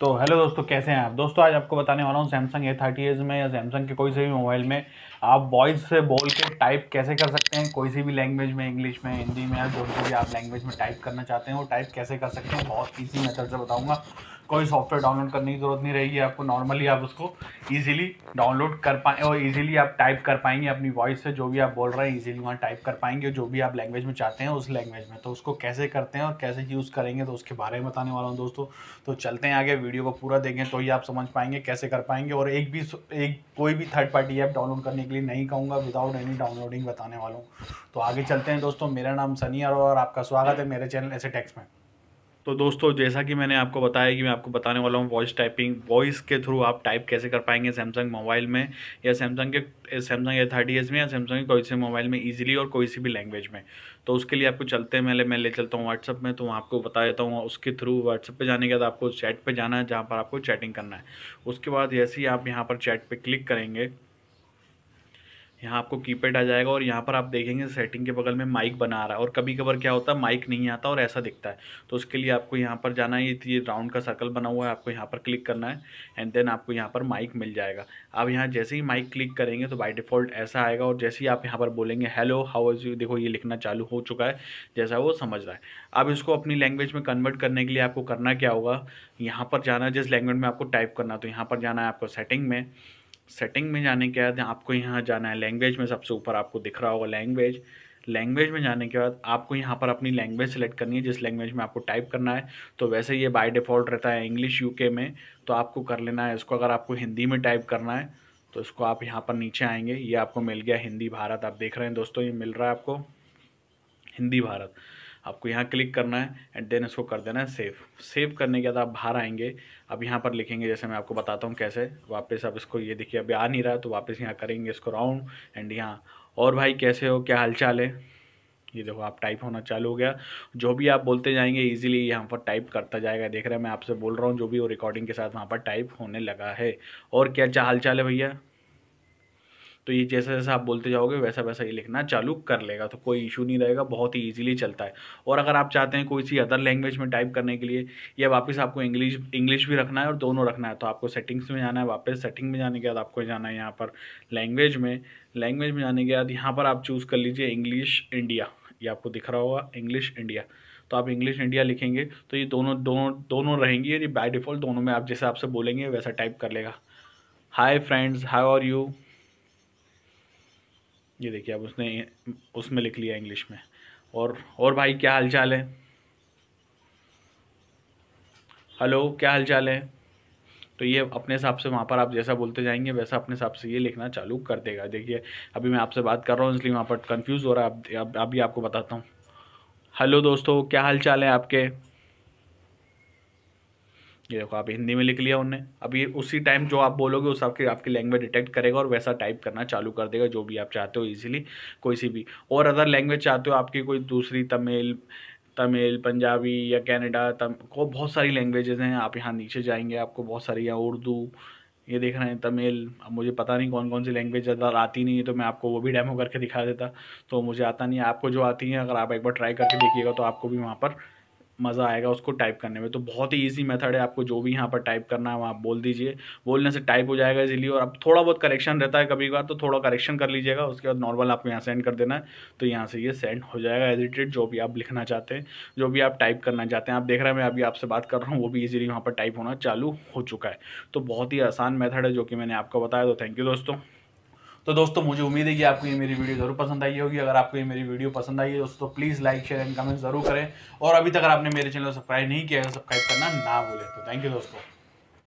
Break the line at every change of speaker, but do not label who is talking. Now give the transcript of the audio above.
तो हेलो दोस्तों कैसे हैं आप दोस्तों आज आपको बताने वाला हूँ सैमसंग ए थर्टी एज में या सैमसंग के कोई से भी मोबाइल में आप वॉइस से बोल के टाइप कैसे कर सकते हैं कोई सी भी लैंग्वेज में इंग्लिश में हिंदी में या जो भी आप लैंग्वेज में टाइप करना चाहते हैं वो टाइप कैसे कर सकते हैं बहुत इसी मेथड से बताऊँगा कोई सॉफ्टवेयर डाउनलोड करने की ज़रूरत नहीं रहेगी आपको नॉर्मली आप उसको ईजिली डाउनलोड कर पाए और ईजिली आप टाइप कर पाएंगे अपनी वॉइस से जो भी आप बोल रहे हैं इजीली वहाँ टाइप कर पाएंगे जो भी आप लैंग्वेज में चाहते हैं उस लैंग्वेज में तो उसको कैसे करते हैं और कैसे यूज़ करेंगे तो उसके बारे में बताने वाला हूँ दोस्तों तो चलते हैं आगे वीडियो को पूरा देखें तो ही आप समझ पाएंगे कैसे कर पाएंगे और एक भी एक कोई भी थर्ड पार्टी ऐप डाउनलोड करने के लिए नहीं कहूँगा विदाउट एनी डाउनलोडिंग बताने वाला हूँ तो आगे चलते हैं दोस्तों मेरा नाम सनी और आपका स्वागत है मेरे चैनल ऐसे टेक्स में तो दोस्तों जैसा कि मैंने आपको बताया कि मैं आपको बताने वाला हूँ वॉइस टाइपिंग वॉइस के थ्रू आप टाइप कैसे कर पाएंगे सैमसंग मोबाइल में या सैमसंग के सैमसंग ए थर्टी एस में या सैमसंग के कोई से मोबाइल में इजीली और कोई सी भी लैंग्वेज में तो उसके लिए आपको चलते हैं मैं मैं ले चलता हूँ व्हाट्सअप में तो वहाँ आपको बता देता हूँ उसके थ्रू व्हाट्सअप पर जाने के बाद आपको चैट पर जाना है जहाँ पर आपको चैटिंग करना है उसके बाद जैसे ही आप यहाँ पर चैट पर क्लिक करेंगे यहाँ आपको कीपैड आ जाएगा और यहाँ पर आप देखेंगे सेटिंग के बगल में माइक बना रहा है और कभी कभार क्या होता है माइक नहीं आता और ऐसा दिखता है तो उसके लिए आपको यहाँ पर जाना है ये राउंड का सर्कल बना हुआ है आपको यहाँ पर क्लिक करना है एंड देन आपको यहाँ पर माइक मिल जाएगा आप यहाँ जैसे ही माइक क्लिक करेंगे तो बाई डिफ़ॉल्ट ऐसा आएगा और जैसे ही आप यहाँ पर बोलेंगे हेलो हाउ इज़ यू देखो ये लिखना चालू हो चुका है जैसा वो समझ रहा है अब इसको अपनी लैंग्वेज में कन्वर्ट करने के लिए आपको करना क्या होगा यहाँ पर जाना जिस लैंग्वेज में आपको टाइप करना तो यहाँ पर जाना है आपको सेटिंग में सेटिंग में जाने के बाद आपको यहाँ जाना है लैंग्वेज में सबसे ऊपर आपको दिख रहा होगा लैंग्वेज लैंग्वेज में जाने के बाद आपको यहाँ पर अपनी लैंग्वेज सेलेक्ट करनी है जिस लैंग्वेज में आपको टाइप करना है तो वैसे ये बाय डिफ़ॉल्ट रहता है इंग्लिश यूके में तो आपको कर लेना है इसको अगर आपको हिंदी में टाइप करना है तो इसको आप यहाँ पर नीचे आएंगे ये आपको मिल गया हिंदी भारत आप देख रहे हैं दोस्तों ये मिल रहा है आपको हिंदी भारत आपको यहाँ क्लिक करना है एंड देन इसको कर देना है सेव सेव करने के बाद आप बाहर आएंगे अब यहाँ पर लिखेंगे जैसे मैं आपको बताता हूँ कैसे वापस आप इसको ये देखिए अभी आ नहीं रहा तो वापस यहाँ करेंगे इसको राउंड एंड यहाँ और भाई कैसे हो क्या हालचाल है ये देखो आप टाइप होना चालू हो गया जो भी आप बोलते जाएंगे इजीली यहाँ पर टाइप करता जाएगा देख रहे हैं मैं आपसे बोल रहा हूँ जो भी वो रिकॉर्डिंग के साथ वहाँ पर टाइप होने लगा है और क्या हाल चाल है भैया तो ये जैसा जैसे आप बोलते जाओगे वैसा वैसा ये लिखना चालू कर लेगा तो कोई इशू नहीं रहेगा बहुत ही ईजिली चलता है और अगर आप चाहते हैं कोई सी अदर लैंग्वेज में टाइप करने के लिए या वापस आपको इंग्लिश इंग्लिश भी रखना है और दोनों रखना है तो आपको सेटिंग्स में जाना है वापस सेटिंग में जाने के बाद आपको जाना है यहाँ पर लैंग्वेज में लैंग्वेज में जाने के बाद यहाँ पर आप चूज़ कर लीजिए इंग्लिश इंडिया ये आपको दिख रहा होगा इंग्लिश इंडिया तो आप इंग्लिश इंडिया लिखेंगे तो ये दोनों दोनों दोनों रहेंगी ये बाय डिफ़ॉल्ट दोनों में आप जैसे आपसे बोलेंगे वैसा टाइप कर लेगा hi friends how are you ये देखिए अब उसने उसमें लिख लिया इंग्लिश में और और भाई क्या हाल चाल है हेलो क्या हाल चाल है तो ये अपने हिसाब से वहाँ पर आप जैसा बोलते जाएंगे वैसा अपने हिसाब से ये लिखना चालू कर देगा देखिए अभी मैं आपसे बात कर रहा हूँ इसलिए वहाँ पर कंफ्यूज हो रहा है अब आप, आपको बताता हूँ हेलो दोस्तों क्या हाल चाल है आपके ये देखो आप हिंदी में लिख लिया उनने अब ये उसी टाइम जो आप बोलोगे उस आपकी आपकी लैंग्वेज डिटेक्ट करेगा और वैसा टाइप करना चालू कर देगा जो भी आप चाहते हो इजीली कोई सी भी और अदर लैंग्वेज चाहते हो आपकी कोई दूसरी तमिल तमिल पंजाबी या कैनेडा तम को बहुत सारी लैंग्वेजेज हैं आप यहाँ नीचे जाएंगे आपको बहुत सारी यहाँ उर्दू ये देख रहे हैं तमिल अब मुझे पता नहीं कौन कौन सी लैंग्वेज अगर आती नहीं है तो मैं आपको वो भी डेमो करके दिखा देता तो मुझे आता नहीं है आपको जो आती है अगर आप एक बार ट्राई करके देखिएगा तो आपको भी वहाँ पर मज़ा आएगा उसको टाइप करने में तो बहुत ही ईजी मेथड है आपको जो भी यहाँ पर टाइप करना है वहाँ बोल दीजिए बोलने से टाइप हो जाएगा इजीली और अब थोड़ा बहुत करेक्शन रहता है कभी बार तो थोड़ा करेक्शन कर लीजिएगा उसके बाद नॉर्मल आपको यहाँ सेंड कर देना है तो यहाँ से ये यह सेंड हो जाएगा एजिटेड जो भी आप लिखना चाहते हैं जो भी आप टाइप करना चाहते हैं आप देख रहे हैं मैं अभी आपसे बात कर रहा हूँ वो भी ईजिली वहाँ पर टाइप होना चालू हो चुका है तो बहुत ही आसान मैथड है जो कि मैंने आपको बताया तो थैंक यू दोस्तों तो दोस्तों मुझे उम्मीद है कि आपको ये मेरी वीडियो ज़रूर पसंद आई होगी अगर आपको ये मेरी वीडियो पसंद आई है दोस्तों please like share and comment ज़रूर करें और अभी तक अगर आपने मेरे चैनल को सब्सक्राइब नहीं किया है सब्सक्राइब तो करना ना भूलें तो थैंक यू दोस्तों